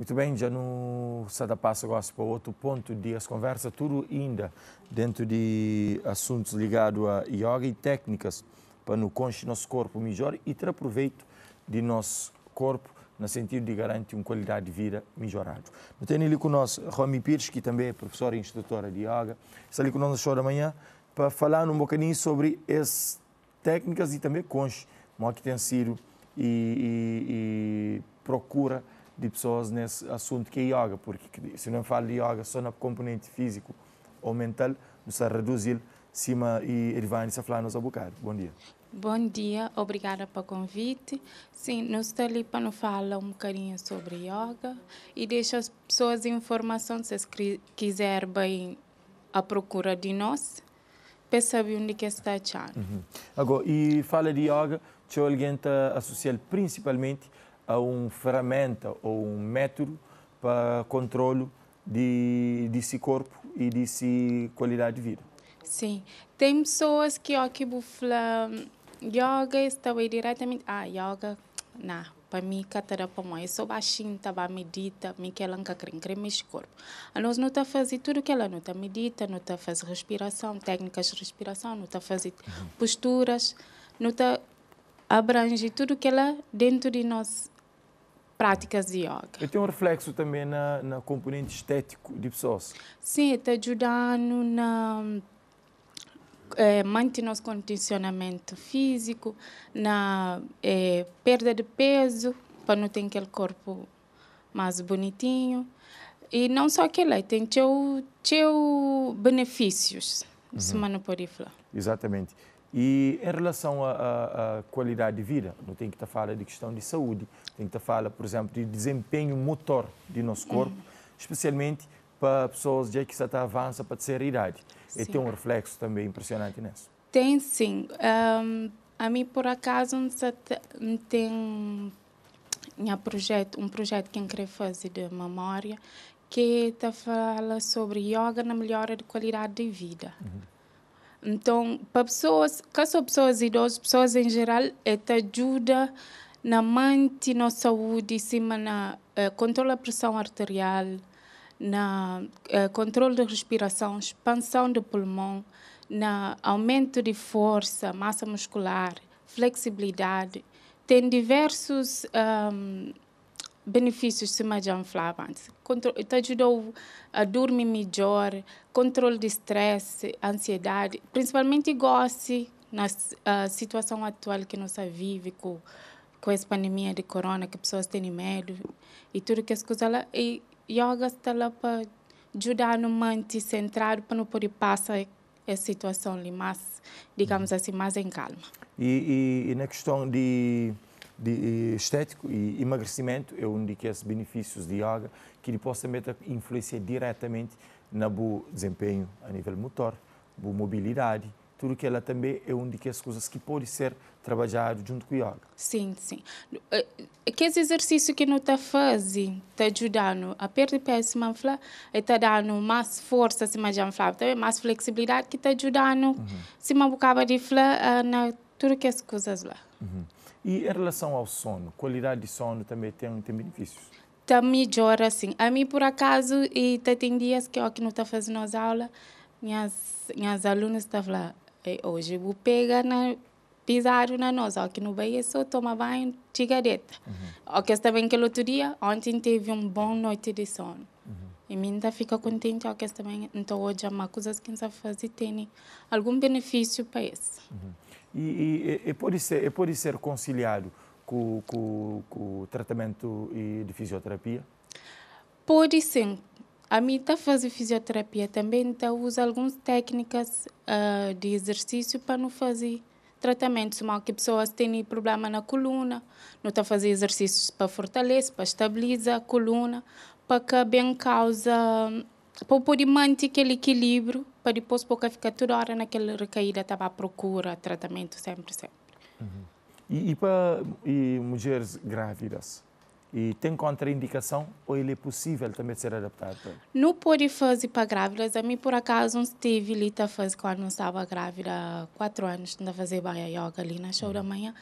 Muito bem, já no Sada Passo agora para outro ponto de as conversas. tudo ainda dentro de assuntos ligados a yoga e técnicas para nos conche nosso corpo melhor e ter aproveito de nosso corpo no sentido de garantir uma qualidade de vida melhorada. Nós temos ali conosco Romy Pires, que também é professora e instrutora de yoga, está ali conosco hoje 8 da manhã para falar um bocadinho sobre essas técnicas e também conche, como é que tem sido e, e, e procura de pessoas nesse assunto que é yoga, porque se não falo de yoga só na componente físico ou mental, nos reduzir cima e Irvani nos Abucar. Bom dia. Bom dia, obrigada pelo convite. Sim, nós estamos ali para falar um bocadinho sobre yoga e deixar as pessoas informação se quiserem bem à procura de nós para saber onde é que está a Uhum. Agora, e fala de yoga, que alguém está associado principalmente a um ferramenta ou um método para controlo de, de si corpo e de si qualidade de vida. Sim, tem pessoas que ocupam yoga estão diretamente ah yoga não para mim catará para mim eu sou baixinho estava tá, medita me que ela nunca crê meu corpo a nós não está fazer tudo que ela não está medita não está fazer respiração técnicas de respiração não está fazer uhum. posturas não está abrange tudo que ela dentro de nós práticas de yoga. E tem um reflexo também na, na componente estético de pessoas? Sim, está ajudando na é, eh, mantém nosso condicionamento físico, na é, perda de peso, para não ter aquele corpo mais bonitinho. E não só aquele, tem teu, teu benefícios, uhum. se não pode falar. Exatamente. E em relação à qualidade de vida, não tem que estar tá falar de questão de saúde, tem que estar tá fala, por exemplo, de desempenho motor do nosso corpo, uhum. especialmente para pessoas já que já está avança para a terceira idade. Sim. E tem um reflexo também impressionante nisso. Tem sim. Um, a mim, por acaso, tem um projeto, um projeto que eu queria fazer de memória que está fala sobre yoga na melhora de qualidade de vida. Uhum. Então, para pessoas, caso pessoas idosas, pessoas em geral, é te ajuda na manter na saúde, cima na uh, controla a pressão arterial, na eh, controle da respiração, expansão do pulmão, na aumento de força, massa muscular, flexibilidade. Tem diversos um, benefícios se mais avante. Te ajudou a dormir melhor, controle de estresse, ansiedade, principalmente goste na uh, situação atual que nós vive com com essa pandemia de corona que pessoas têm medo e tudo que as coisas lá e yoga está lá para ajudar no mente centrado para não poder passar essa situação ali mais digamos uhum. assim mais em calma e, e, e na questão de de, eh, estético e emagrecimento, eu um esses benefícios de yoga, que ele possa meter influência diretamente na bu desempenho a nível motor, bu mobilidade, tudo que ela também é uma das coisas que pode ser trabalhado junto com o yoga. Sim, sim. Aqueles eh, exercício que não está fazendo, está ajudando a perder peso, está dando mais força, se mais também mais flexibilidade, que está ajudando, uhum. se uma fla, eh, na tudo que as coisas lá. Uhum. E em relação ao sono, qualidade de sono também tem, tem benefícios? Está melhor, assim. A mim, por acaso, e tá, tem dias que eu aqui não estou tá fazendo as aulas, minhas, minhas alunas estavam lá, hoje vou pegar na pisaram na nós, ó, que no Bahia só toma banho, cigareta. Uhum. Ó, que também que outro dia, ontem teve uma boa noite de sono. Uhum. E mim ainda fica contente, ó, que também, então hoje há é coisas que a gente faz tem algum benefício para isso. Uhum e, e, e, pode, ser, e pode ser conciliado com, com, com o tratamento de fisioterapia? Pode sim. A mim está fazer fisioterapia também, então usa algumas técnicas uh, de exercício para não fazer tratamentos mal que pessoas têm problema na coluna, não está fazer exercícios para fortalecer, para estabilizar a coluna, para que bem causa, para poder manter aquele equilíbrio para depois pouca ficar toda hora naquela recaída, estava à procura, tratamento sempre, sempre. Uhum. Mm-hmm. E, e, para e mulheres grávidas? E tem contraindicação ou ele é possível também ser adaptado? Não pode fazer para grávidas. A mim, por acaso, não estive ali a fazer quando estava grávida há quatro anos, ainda fazer baia yoga ali na show uhum. da manhã.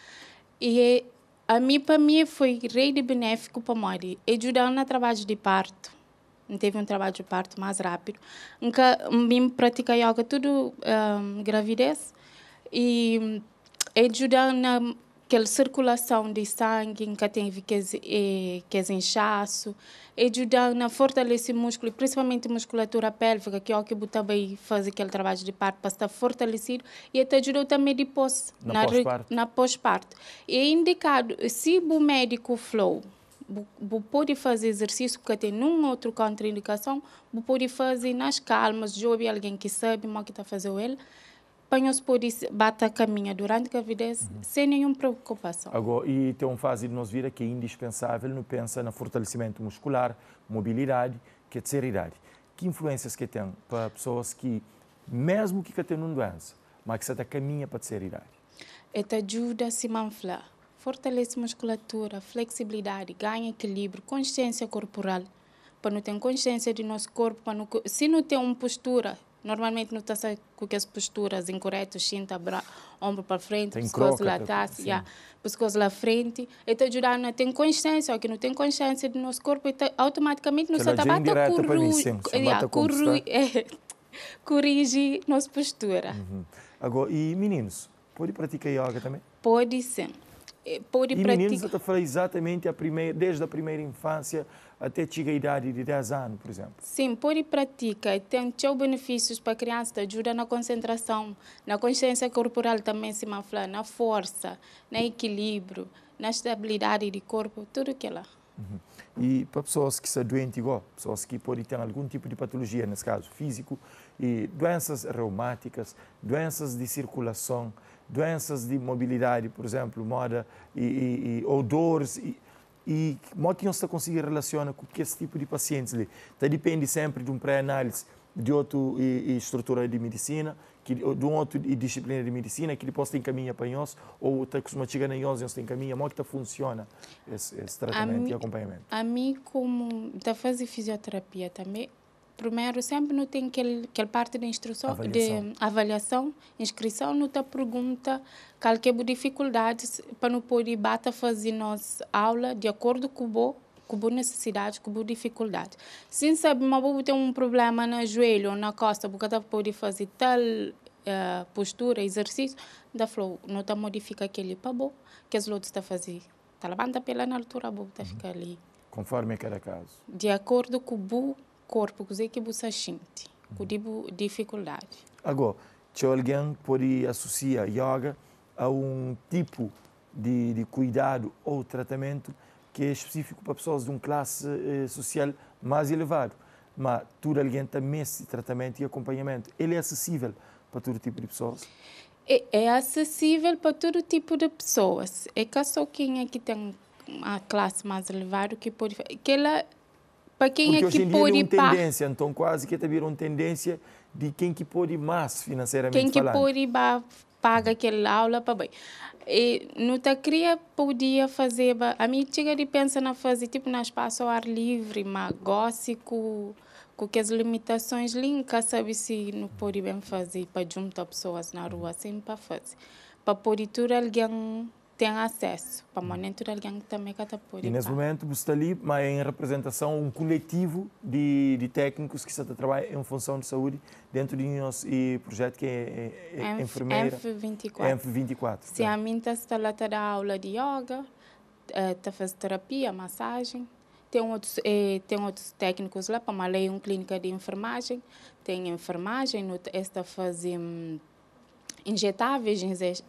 E a mim, para mim, foi rei de benéfico para a mãe. Ajudar no trabalho de parto teve um trabalho de parto mais rápido. Nunca mim pratica yoga tudo um, gravidez e hum, ajuda na aquela circulação de sangue, nunca tem que é, que é inchaço, ajuda na fortalecer o músculo, principalmente a musculatura pélvica, que é o que também faço aquele trabalho de parto para estar fortalecido, e até ajuda também depois, na, na pós-parto. Pós é indicado, se o médico flow vou poder fazer exercício que tem num outro contraindicação, vou poder fazer nas calmas, jogue alguém que sabe mal que está fazendo ele, para se poder bater a caminha durante a gravidez uhum. sem nenhuma preocupação. Agora, e tem uma fase de nos vira que é indispensável, não pensa no fortalecimento muscular, mobilidade, que é de idade. Que influências que tem para pessoas que, mesmo que, tenham uma doença, mas que se caminha para a idade? É ajuda a se manflar Fortalece musculatura, flexibilidade, ganha equilíbrio, consciência corporal. Para não ter consciência de nosso corpo, para não, se não tem uma postura, normalmente não está com as posturas incorretas, cinta, bra, ombro para frente, pescoço lá atrás, pescoço lá frente. Então, ajudar não tem consciência, ou que não tem consciência do nosso corpo, então, automaticamente não se tá é, está é, a corrigir nossa postura. Uhum. Agora, e meninos, pode praticar yoga também? Pode sim. É, pode e praticar. meninos, eu falei exatamente a primeira, desde a primeira infância até a idade de 10 anos, por exemplo. Sim, pode praticar pratica. tem seus benefícios para a criança, ajuda na concentração, na consciência corporal também se manfla, na força, na equilíbrio, na estabilidade de corpo, tudo que é lá. Uhum. E para pessoas que são doentes igual, pessoas que podem ter algum tipo de patologia, nesse caso físico, e doenças reumáticas, doenças de circulação, doenças de mobilidade, por exemplo, moda e, e, e odores e, e modo é que não se consegue relacionar com esse tipo de pacientes ali. Então depende sempre de um pré-análise de outra estrutura de medicina, que, de outro outra disciplina de medicina, que depois tem caminho para nós, ou está com uma chega em nós, tem caminho, como é que tá funciona esse, esse tratamento a e mi, acompanhamento? A mim, como da fase de fisioterapia também, Primeiro, sempre não tem aquele, aquela parte de instrução, avaliação. de avaliação, inscrição, não te pergunta qualquer é dificuldade para não poder bata fazer nossa aula de acordo com o com boa necessidade, com boa dificuldade. Se sabe, mas bobo tem um problema no joelho ou na costa, porque tá pode fazer tal uh, postura, exercício, da flor não modifica aquele para bom que as lotes está fazer. está levando pela na altura boa está uhum. ficar ali. Conforme cada é caso. De acordo com o corpo mm. tipo que que você sente, com tipo dificuldade. Agora, se alguém pode associar yoga a um tipo de, de cuidado ou tratamento que é específico para pessoas de uma classe eh, social mais elevada, mas tudo alguém também esse tratamento e acompanhamento, ele é acessível para todo tipo de pessoas? É, é acessível para todo tipo de pessoas. É que só quem é que tem uma classe mais elevada que pode... Que ela para quem Porque é que hoje em dia pode uma tendência, então quase que também é uma tendência de quem que pode mais financeiramente Quem que pode bah, paga aquela aula para bem. E não te cria podia fazer, a minha tia de pensa na fazer tipo na espaço ao ar livre, mas gosto com com que as limitações linka sabe se não pode bem fazer para juntar pessoas na rua sempre assim, para fazer. Para pôr tudo alguém tem acesso. Para mm. o Natural que também que está por E nesse momento, você está ali, mas é em representação um coletivo de, de técnicos que está a trabalhar em função de saúde dentro de nosso e projeto que é, é, é enfermeira. ENF24. ENF24. Sim, a mim está lá a dar aula de yoga, está eh, a fazer terapia, massagem. Tem outros, eh, tem outros técnicos lá, para uma lei, uma clínica de enfermagem. Tem enfermagem, esta fazem injetáveis,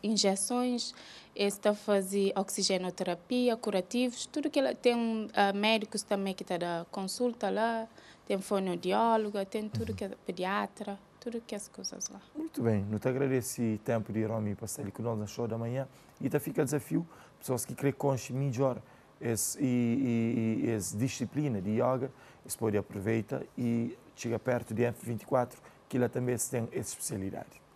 injeções, está a fazer oxigenoterapia, curativos, tudo que ela tem uh, médicos também que está da consulta lá, tem fonoaudióloga, tem tudo que é uhum. pediatra, tudo que é as coisas lá. Muito bem, não te agradeço o tempo de Romy passar que nós na show da manhã e te fica desafio, pessoas que querem conhecer melhor e essa disciplina de yoga, eles pode aproveitar e chegar perto de F24 que lá também se tem essa especialidade.